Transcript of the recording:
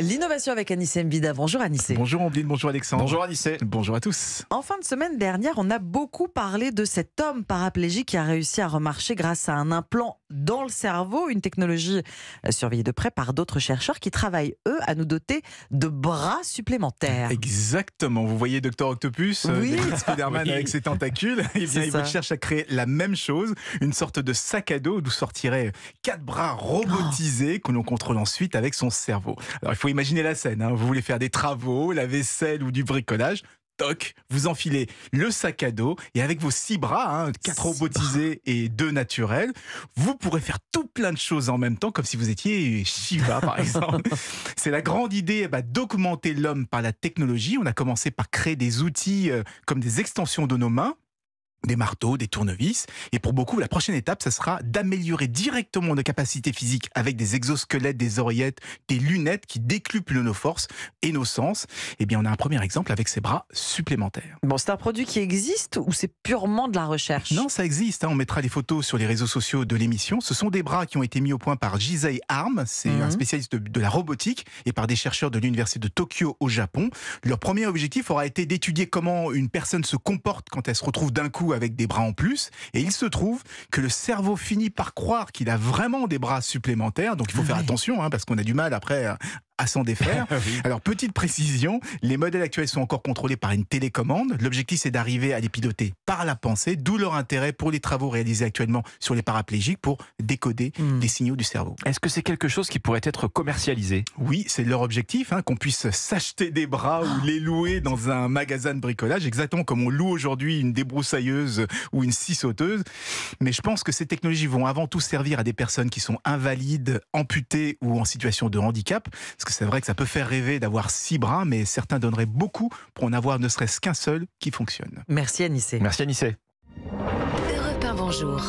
L'innovation avec Anissé Mbida. Bonjour Anissé. Bonjour Ambline, bonjour Alexandre. Bonjour Anissé. Bonjour à tous. En fin de semaine dernière, on a beaucoup parlé de cet homme paraplégique qui a réussi à remarcher grâce à un implant dans le cerveau, une technologie euh, surveillée de près par d'autres chercheurs qui travaillent, eux, à nous doter de bras supplémentaires. Exactement. Vous voyez Docteur Octopus, euh, oui. avec ses tentacules. Eh il cherche à créer la même chose, une sorte de sac à dos d'où sortiraient quatre bras robotisés oh. que l'on contrôle ensuite avec son cerveau. Alors, il faut Imaginez la scène. Hein. Vous voulez faire des travaux, la vaisselle ou du bricolage. Toc, vous enfilez le sac à dos et avec vos six bras, hein, quatre robotisés et deux naturels, vous pourrez faire tout plein de choses en même temps, comme si vous étiez Shiva par exemple. C'est la grande idée eh ben, d'augmenter l'homme par la technologie. On a commencé par créer des outils euh, comme des extensions de nos mains des marteaux, des tournevis. Et pour beaucoup, la prochaine étape, ça sera d'améliorer directement nos capacités physiques avec des exosquelettes, des oreillettes, des lunettes qui décuplent nos forces et nos sens. Eh bien, on a un premier exemple avec ces bras supplémentaires. Bon, c'est un produit qui existe ou c'est purement de la recherche Non, ça existe. Hein. On mettra des photos sur les réseaux sociaux de l'émission. Ce sont des bras qui ont été mis au point par Jisei Arm, c'est mhm. un spécialiste de la robotique, et par des chercheurs de l'université de Tokyo au Japon. Leur premier objectif aura été d'étudier comment une personne se comporte quand elle se retrouve d'un coup avec des bras en plus. Et il se trouve que le cerveau finit par croire qu'il a vraiment des bras supplémentaires. Donc il faut ah faire attention, hein, parce qu'on a du mal après à s'en défaire. Alors, petite précision, les modèles actuels sont encore contrôlés par une télécommande. L'objectif, c'est d'arriver à les piloter par la pensée, d'où leur intérêt pour les travaux réalisés actuellement sur les paraplégiques pour décoder hmm. des les signaux du cerveau. Est-ce que c'est quelque chose qui pourrait être commercialisé Oui, c'est leur objectif, hein, qu'on puisse s'acheter des bras ou les louer dans un magasin de bricolage, exactement comme on loue aujourd'hui une débroussailleuse ou une scie sauteuse. Mais je pense que ces technologies vont avant tout servir à des personnes qui sont invalides, amputées ou en situation de handicap c'est vrai que ça peut faire rêver d'avoir six bras, mais certains donneraient beaucoup pour en avoir ne serait-ce qu'un seul qui fonctionne. Merci Anissé. Merci Anissé. Europe bonjour.